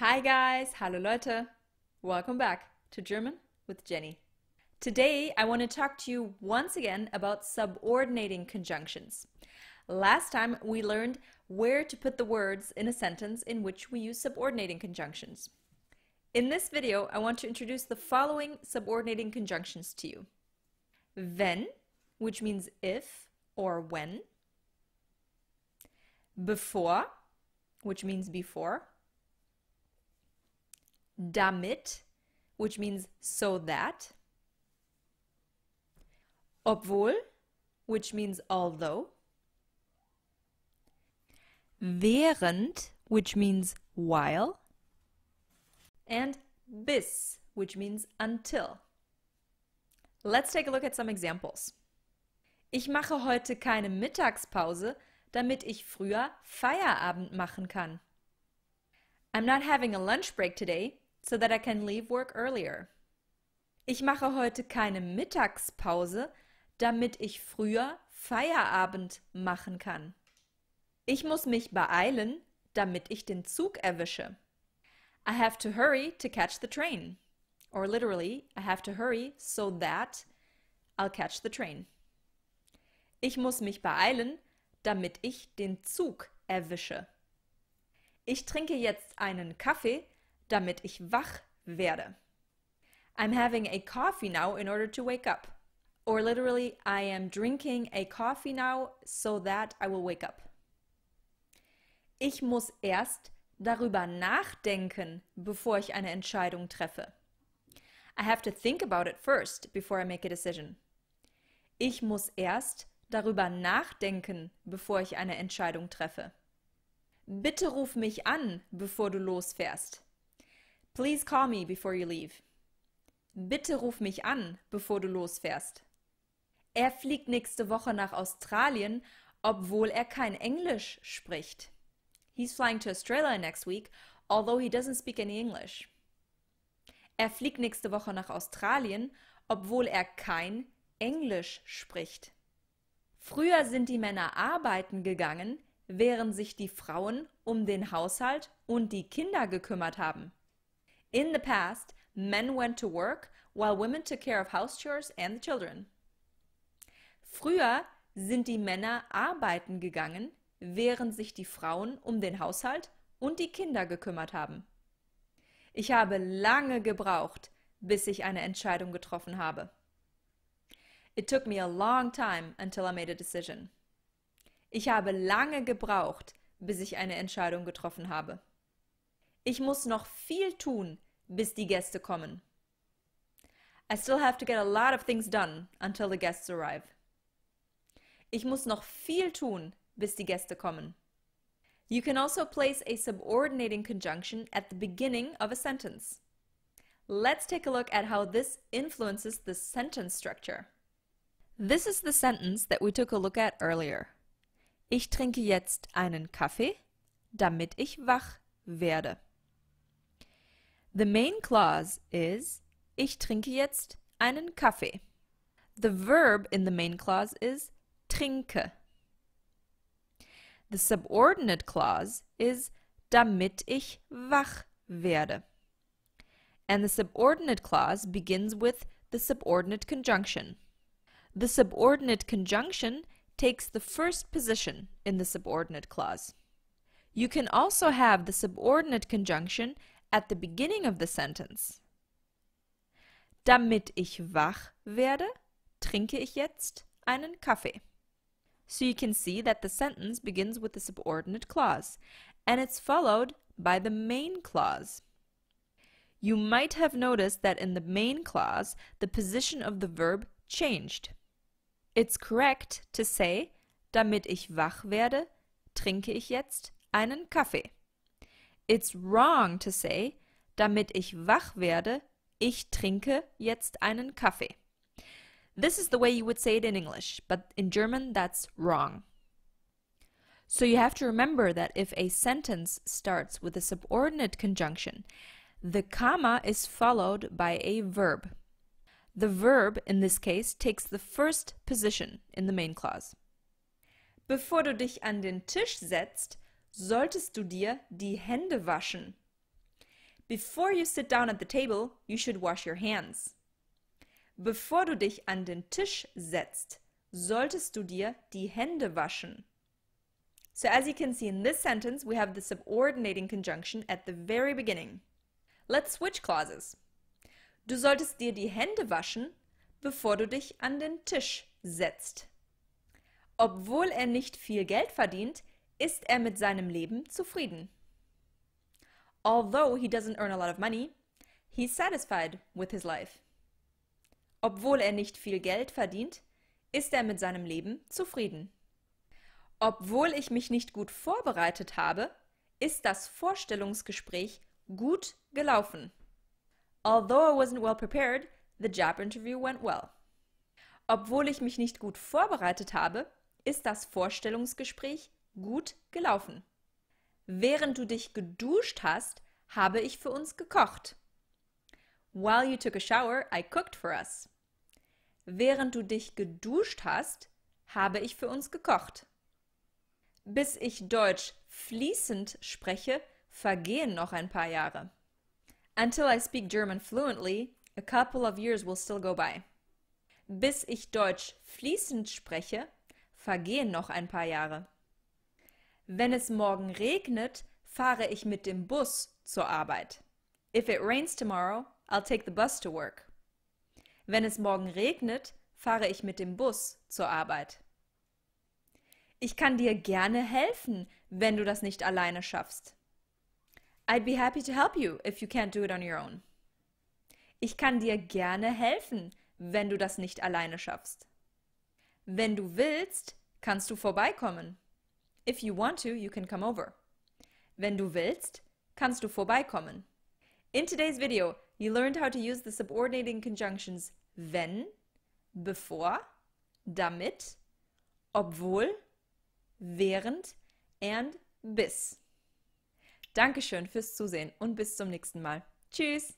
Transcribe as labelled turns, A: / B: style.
A: Hi guys, hallo Leute. Welcome back to German with Jenny. Today I want to talk to you once again about subordinating conjunctions. Last time we learned where to put the words in a sentence in which we use subordinating conjunctions. In this video, I want to introduce the following subordinating conjunctions to you. Wenn, which means if or when. before, which means before damit, which means so that, obwohl, which means although, während, which means while, and bis, which means until. Let's take a look at some examples. Ich mache heute keine Mittagspause, damit ich früher Feierabend machen kann. I'm not having a lunch break today so that I can leave work earlier. Ich mache heute keine Mittagspause, damit ich früher Feierabend machen kann. Ich muss mich beeilen, damit ich den Zug erwische. I have to hurry to catch the train. Or literally, I have to hurry so that I'll catch the train. Ich muss mich beeilen, damit ich den Zug erwische. Ich trinke jetzt einen Kaffee, damit ich wach werde. I'm having a coffee now in order to wake up. Or literally, I am drinking a coffee now so that I will wake up. Ich muss erst darüber nachdenken, bevor ich eine Entscheidung treffe. I have to think about it first before I make a decision. Ich muss erst darüber nachdenken, bevor ich eine Entscheidung treffe. Bitte ruf mich an, bevor du losfährst. Please call me before you leave. Bitte ruf mich an, bevor du losfährst. Er fliegt nächste Woche nach Australien, obwohl er kein Englisch spricht. He's flying to Australia next week, although he doesn't speak any English. Er fliegt nächste Woche nach Australien, obwohl er kein Englisch spricht. Früher sind die Männer arbeiten gegangen, während sich die Frauen um den Haushalt und die Kinder gekümmert haben. In the past, men went to work while women took care of house chores and the children. Früher sind die Männer arbeiten gegangen, während sich die Frauen um den Haushalt und die Kinder gekümmert haben. Ich habe lange gebraucht, bis ich eine Entscheidung getroffen habe. It took me a long time until I made a decision. Ich habe lange gebraucht, bis ich eine Entscheidung getroffen habe. Ich muss noch viel tun, bis die Gäste kommen. I still have to get a lot of things done until the guests arrive. Ich muss noch viel tun, bis die Gäste kommen. You can also place a subordinating conjunction at the beginning of a sentence. Let's take a look at how this influences the sentence structure. This is the sentence that we took a look at earlier. Ich trinke jetzt einen Kaffee, damit ich wach werde. The main clause is Ich trinke jetzt einen Kaffee. The verb in the main clause is trinke. The subordinate clause is damit ich wach werde. And the subordinate clause begins with the subordinate conjunction. The subordinate conjunction takes the first position in the subordinate clause. You can also have the subordinate conjunction at the beginning of the sentence. Damit ich wach werde, trinke ich jetzt einen Kaffee. So you can see that the sentence begins with the subordinate clause and it's followed by the main clause. You might have noticed that in the main clause, the position of the verb changed. It's correct to say, damit ich wach werde, trinke ich jetzt einen Kaffee. It's wrong to say, damit ich wach werde, ich trinke jetzt einen Kaffee. This is the way you would say it in English, but in German that's wrong. So you have to remember that if a sentence starts with a subordinate conjunction, the comma is followed by a verb. The verb, in this case, takes the first position in the main clause. Bevor du dich an den Tisch setzt, solltest du dir die Hände waschen. Before you sit down at the table, you should wash your hands. Bevor du dich an den Tisch setzt, solltest du dir die Hände waschen. So as you can see in this sentence, we have the subordinating conjunction at the very beginning. Let's switch clauses. Du solltest dir die Hände waschen, bevor du dich an den Tisch setzt. Obwohl er nicht viel Geld verdient, ist er mit seinem Leben zufrieden? Although he doesn't earn a lot of money, he's satisfied with his life. Obwohl er nicht viel Geld verdient, ist er mit seinem Leben zufrieden. Obwohl ich mich nicht gut vorbereitet habe, ist das Vorstellungsgespräch gut gelaufen. Although I wasn't well prepared, the job interview went well. Obwohl ich mich nicht gut vorbereitet habe, ist das Vorstellungsgespräch Gut gelaufen. Während du dich geduscht hast, habe ich für uns gekocht. While you took a shower, I cooked for us. Während du dich geduscht hast, habe ich für uns gekocht. Bis ich Deutsch fließend spreche, vergehen noch ein paar Jahre. Until I speak German fluently, a couple of years will still go by. Bis ich Deutsch fließend spreche, vergehen noch ein paar Jahre. Wenn es morgen regnet, fahre ich mit dem Bus zur Arbeit. If it rains tomorrow, I'll take the bus to work. Wenn es morgen regnet, fahre ich mit dem Bus zur Arbeit. Ich kann dir gerne helfen, wenn du das nicht alleine schaffst. I'd be happy to help you if you can't do it on your own. Ich kann dir gerne helfen, wenn du das nicht alleine schaffst. Wenn du willst, kannst du vorbeikommen. If you want to, you can come over. Wenn du willst, kannst du vorbeikommen. In today's video, you learned how to use the subordinating conjunctions wenn, before, damit, obwohl, während and bis. Dankeschön fürs Zusehen und bis zum nächsten Mal. Tschüss!